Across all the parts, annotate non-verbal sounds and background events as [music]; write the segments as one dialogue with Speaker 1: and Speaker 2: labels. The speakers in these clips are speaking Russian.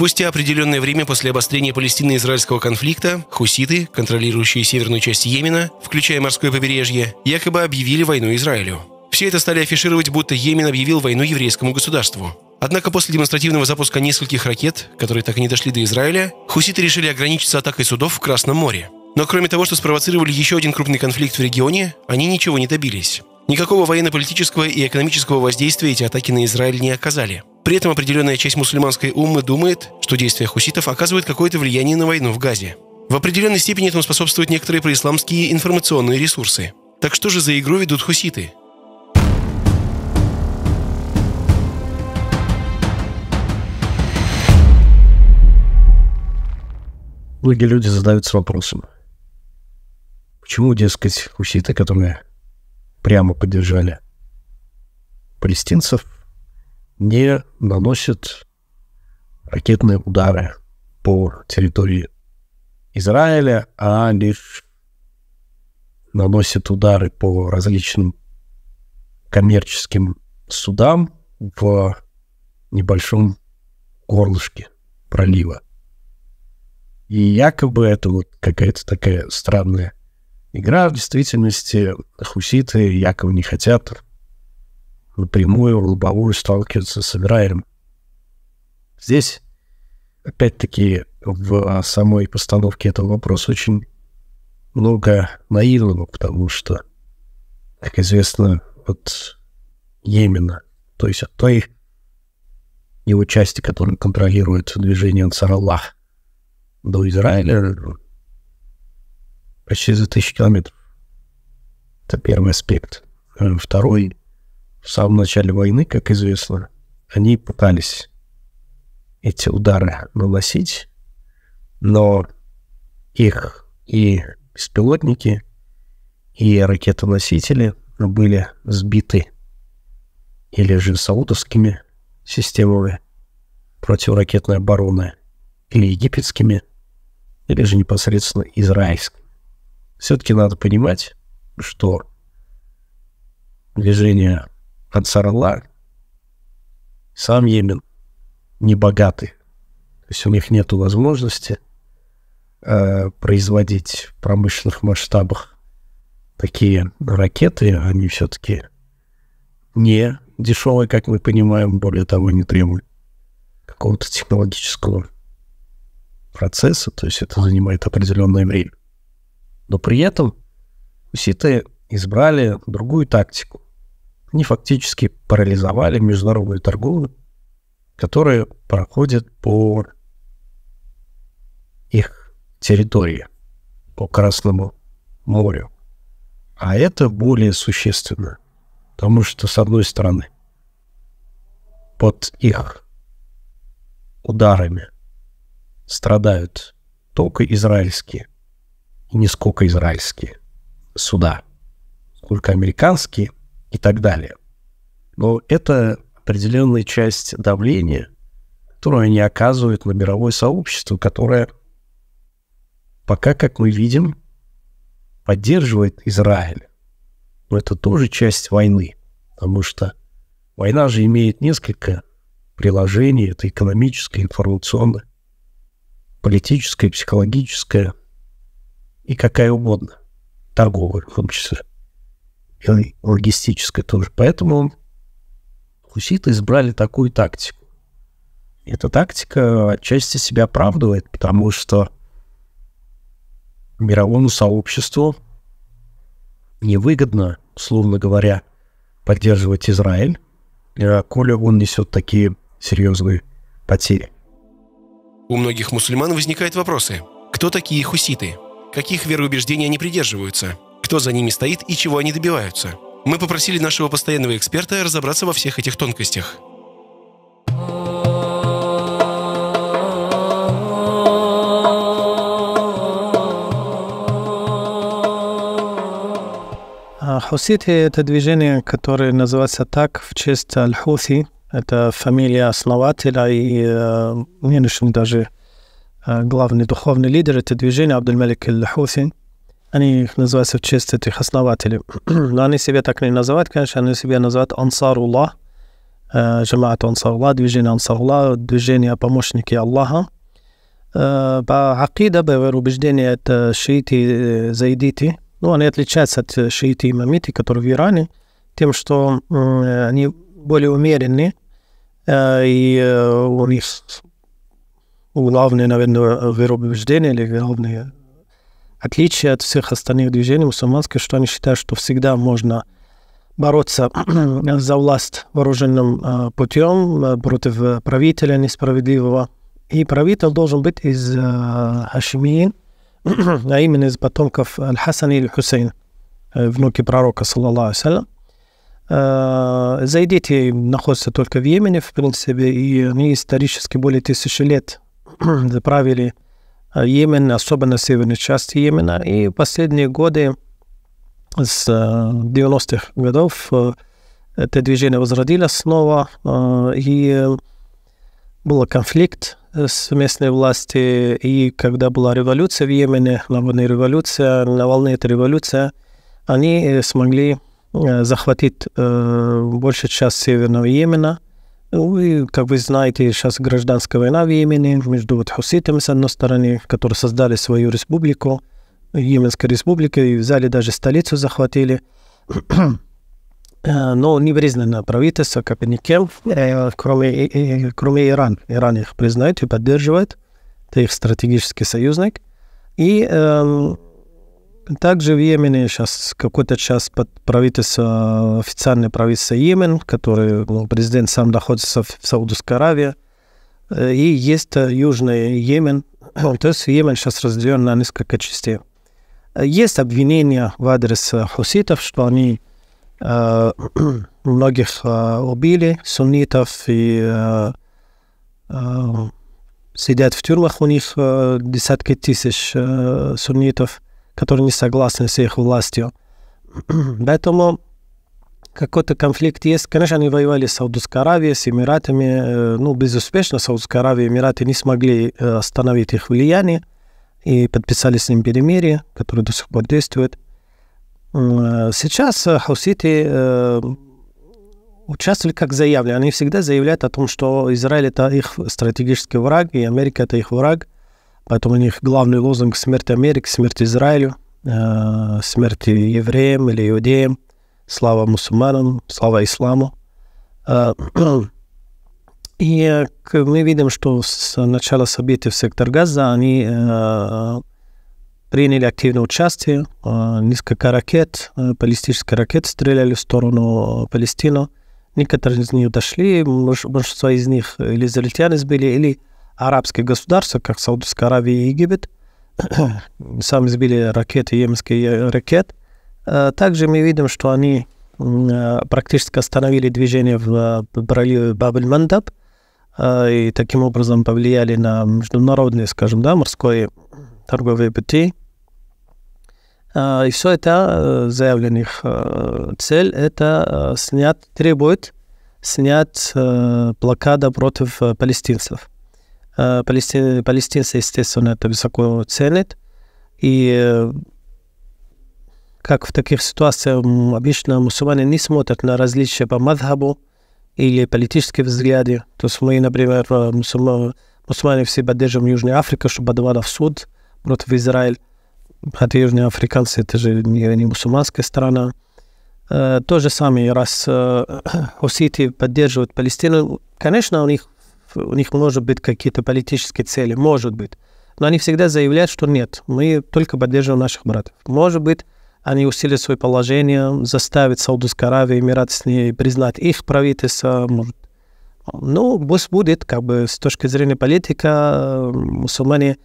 Speaker 1: Спустя определенное время после обострения палестино-израильского конфликта хуситы, контролирующие северную часть Йемена, включая морское побережье, якобы объявили войну Израилю. Все это стали афишировать, будто Йемен объявил войну еврейскому государству. Однако после демонстративного запуска нескольких ракет, которые так и не дошли до Израиля, хуситы решили ограничиться атакой судов в Красном море. Но кроме того, что спровоцировали еще один крупный конфликт в регионе, они ничего не добились. Никакого военно-политического и экономического воздействия эти атаки на Израиль не оказали. При этом определенная часть мусульманской уммы думает, что действия хуситов оказывают какое-то влияние на войну в Газе. В определенной степени этому способствуют некоторые происламские информационные ресурсы. Так что же за игру ведут хуситы?
Speaker 2: Многие люди задаются вопросом, почему, дескать, хуситы, которые прямо поддержали палестинцев, не наносит ракетные удары по территории Израиля, а лишь наносит удары по различным коммерческим судам в небольшом горлышке пролива. И якобы это вот какая-то такая странная игра в действительности. Хуситы якобы не хотят напрямую, в лобовую сталкиваться с Израилем. Здесь, опять-таки, в а, самой постановке этого вопроса очень много наивного, потому что, как известно, от Йемена, то есть от той его части, которая контролирует движение Ансараллах, до Израиля почти за тысячу километров. Это первый аспект. Э, второй в самом начале войны, как известно, они пытались эти удары наносить, но их и беспилотники, и ракетоносители были сбиты или же саудовскими системами противоракетной обороны, или египетскими, или же непосредственно израильскими. Все-таки надо понимать, что движение Ансаралла, сам Йемен не богатый, То есть у них нет возможности э, производить в промышленных масштабах такие ракеты, они все-таки не дешевые, как мы понимаем, более того, не требуют какого-то технологического процесса, то есть это занимает определенное время. Но при этом уситы избрали другую тактику они фактически парализовали международную торговлю, которая проходит по их территории, по Красному морю. А это более существенно, потому что, с одной стороны, под их ударами страдают только израильские и не сколько израильские суда, сколько американские – и так далее. Но это определенная часть давления, которую они оказывают на мировое сообщество, которое пока, как мы видим, поддерживает Израиль. Но это тоже часть войны, потому что война же имеет несколько приложений. Это экономическое, информационное, политическое, психологическое и какая угодно, торговая в том числе логистической тоже. Поэтому хуситы избрали такую тактику. Эта тактика отчасти себя оправдывает, потому что мировому сообществу невыгодно, условно говоря, поддерживать Израиль, э, коли он несет такие серьезные потери.
Speaker 1: У многих мусульман возникают вопросы. Кто такие хуситы? Каких вероубеждений они придерживаются? кто за ними стоит и чего они добиваются. Мы попросили нашего постоянного эксперта разобраться во всех этих тонкостях.
Speaker 3: А, Хуситы – это движение, которое называется так в честь Аль-Хуси. Это фамилия основателя и э, нынешний даже э, главный духовный лидер этого движения Абдуль-Малик Аль-Хуси они их называются в честь этих основателей. [clears throat] Но они себя так не называют, конечно, они себя называют Ансаруллах, э, Джамаат Ансаруллах, движение Ансаруллах, движение помощники Аллаха. Э, по акида, по вероубеждению, это шииты, э, заидиты. Ну, они отличаются от шииты и мамиты, которые в Иране, тем, что они более умеренные, и у них главное, наверное, вероубеждение или главное отличие от всех остальных движений мусульманских, что они считают, что всегда можно бороться [clears throat] за власть вооруженным э, путем э, против э, правителя несправедливого. И правитель должен быть из Хашимиин, [clears throat] а именно из потомков Аль-Хасана или Хусейн, внуки пророка, саллаллаху алейхи Зайдите, находятся только в Йемене, в принципе, и они исторически более тысячи лет [clears throat] правили а, Йемен, особенно северной части Йемена. И последние годы, с 90-х а, годов, а, это движение возродилось снова, и был конфликт э, с местной властью, и когда была революция в Йемене, народная революция, на волне этой революции, они э, смогли э, захватить большую часть северного Йемена – ну, вы, как вы знаете, сейчас гражданская война в Йемене между вот хуситами, с одной стороны, которые создали свою республику, Йеменская республика, и взяли даже столицу, захватили. [clears throat] Э, но не признано правительство, как никем, э, кроме, э, кроме Иран. Иран их признает и поддерживает. Это их стратегический союзник. И эм, также в Йемене сейчас какой-то час под правительство, официальное правительство Йемен, который ну, президент сам находится в Саудовской Аравии, э, и есть э, Южный Йемен. [clears throat] То есть Йемен сейчас разделен на несколько частей. Э, есть обвинения в адрес хуситов, что они э, [clears throat] многих э, убили, суннитов, и э, э, сидят в тюрьмах у них э, десятки тысяч э, суннитов – которые не согласны с их властью. [clears throat] Поэтому какой-то конфликт есть. Конечно, они воевали с Саудовской Аравией, с Эмиратами. Э, ну, безуспешно Саудовская Аравия и Эмираты не смогли э, остановить их влияние и подписали с ним перемирие, которое до сих пор действует. Э, сейчас хауситы участвовали как заявлено. Они всегда заявляют о том, что Израиль – это их стратегический враг, и Америка – это их враг. Поэтому у них главный лозунг «Смерть Америки, смерть Израилю, э, смерть евреям или иудеям, слава мусульманам, слава исламу». Э, [clears throat] и э, мы видим, что с начала событий в сектор Газа они э, приняли активное участие. Э, несколько ракет, э, баллистических ракет стреляли в сторону Палестины. Некоторые из них дошли, большинство из них или израильтяне сбили, или арабские государства, как Саудовская Аравия и Египет, [clears throat] сами сбили ракеты, йеменские э, ракет. Э, также мы видим, что они э, практически остановили движение в проливе Бабель-Мандаб и таким образом повлияли на международные, скажем, да, морские торговые пути. И все это заявленных цель, это снять, требует снять блокада против палестинцев. Э, Палестин, палестинцы, естественно, это высоко ценят. И э, как в таких ситуациях обычно мусульмане не смотрят на различия по мадхабу или политические взгляды. То есть мы, например, э, мусульмане, мусульмане все поддерживаем Южную Африку, чтобы отдавала в суд против Израиля. Хотя Южная Африка это же не, не мусульманская страна. то же самое, раз э, Осетии [coughs] поддерживают Палестину, конечно, у них у них может быть какие-то политические цели, может быть. Но они всегда заявляют, что нет, мы только поддерживаем наших братьев. Может быть, они усилят свое положение, заставят Саудовскую Аравию, Эмираты с ней признать их правительство, может. Ну, пусть будет, как бы, с точки зрения политика, мусульмане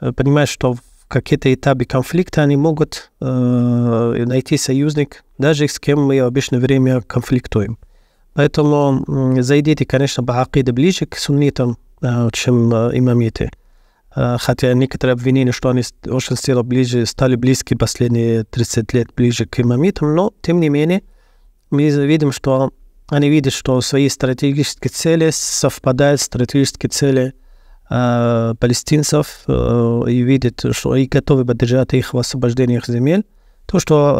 Speaker 3: э, понимают, что в какие-то этапы конфликта они могут э, найти союзник, даже с кем мы в обычное время конфликтуем. Поэтому зайдите, конечно, Баакида ближе к суннитам, э, чем э, имамиты. Э, хотя некоторые обвинения, что они очень сильно ближе, стали близки последние 30 лет ближе к имамитам, но, тем не менее, мы видим, что они видят, что свои стратегические цели совпадают с стратегическими целями палестинцев и видят, что и готовы поддержать их в освобождении их земель. То, что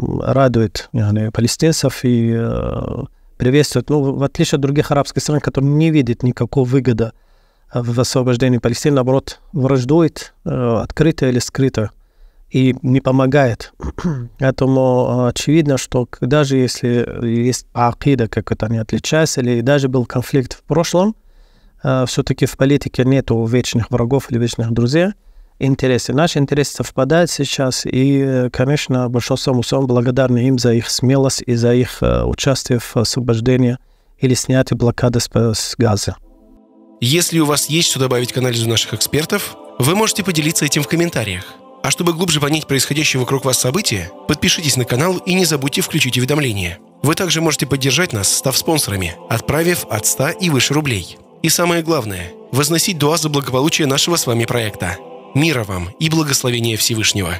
Speaker 3: э, радует yani, палестинцев и э, приветствует, ну, в отличие от других арабских стран, которые не видят никакого выгода а, в освобождении Палестины, наоборот, враждует э, открыто или скрыто и не помогает. [clears throat] Поэтому э, очевидно, что даже если есть акида, как это не отличается, или даже был конфликт в прошлом, э, все-таки в политике нету вечных врагов или вечных друзей интересы. Наши интересы совпадают сейчас, и, э, конечно, большинство мусульман благодарны им за их смелость и за их э, участие в освобождении или снятии блокады э, с газа.
Speaker 1: Если у вас есть что добавить к анализу наших экспертов, вы можете поделиться этим в комментариях. А чтобы глубже понять происходящее вокруг вас события, подпишитесь на канал и не забудьте включить уведомления. Вы также можете поддержать нас, став спонсорами, отправив от 100 и выше рублей. И самое главное, возносить дуа за благополучие нашего с вами проекта – Мира вам и благословения Всевышнего.